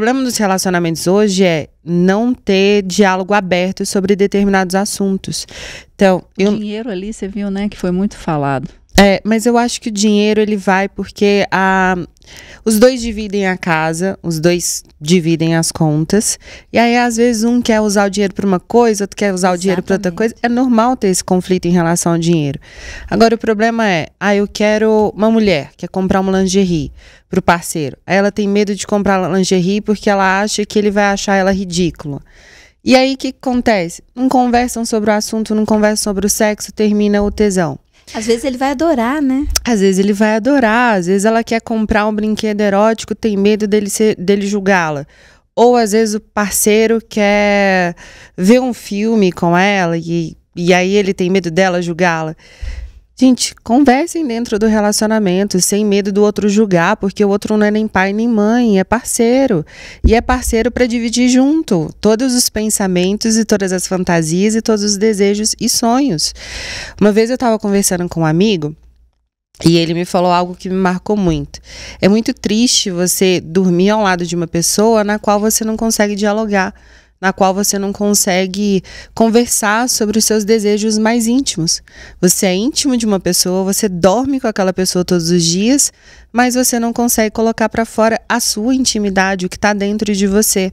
problema dos relacionamentos hoje é não ter diálogo aberto sobre determinados assuntos. Então, eu... o dinheiro ali, você viu, né, que foi muito falado. É, mas eu acho que o dinheiro ele vai porque a, os dois dividem a casa, os dois dividem as contas. E aí, às vezes, um quer usar o dinheiro para uma coisa, outro quer usar Exatamente. o dinheiro para outra coisa. É normal ter esse conflito em relação ao dinheiro. Agora, o problema é: ah, eu quero uma mulher, quer comprar uma lingerie para o parceiro. Aí ela tem medo de comprar lingerie porque ela acha que ele vai achar ela ridícula. E aí, o que acontece? Não conversam sobre o assunto, não conversam sobre o sexo, termina o tesão. Às vezes ele vai adorar, né? Às vezes ele vai adorar, às vezes ela quer comprar um brinquedo erótico, tem medo dele, ser, dele julgá-la. Ou às vezes o parceiro quer ver um filme com ela e, e aí ele tem medo dela julgá-la. Gente, conversem dentro do relacionamento, sem medo do outro julgar, porque o outro não é nem pai nem mãe, é parceiro. E é parceiro para dividir junto todos os pensamentos e todas as fantasias e todos os desejos e sonhos. Uma vez eu estava conversando com um amigo. E ele me falou algo que me marcou muito. É muito triste você dormir ao lado de uma pessoa na qual você não consegue dialogar, na qual você não consegue conversar sobre os seus desejos mais íntimos. Você é íntimo de uma pessoa, você dorme com aquela pessoa todos os dias, mas você não consegue colocar para fora a sua intimidade, o que está dentro de você.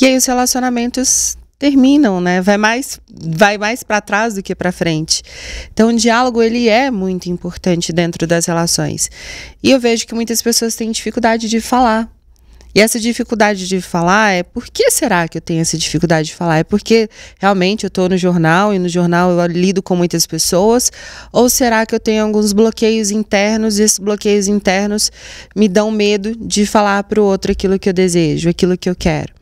E aí os relacionamentos terminam, né? Vai mais vai mais para trás do que para frente. Então, o diálogo ele é muito importante dentro das relações. E eu vejo que muitas pessoas têm dificuldade de falar e essa dificuldade de falar é por que será que eu tenho essa dificuldade de falar? É porque realmente eu estou no jornal e no jornal eu lido com muitas pessoas? Ou será que eu tenho alguns bloqueios internos e esses bloqueios internos me dão medo de falar para o outro aquilo que eu desejo, aquilo que eu quero?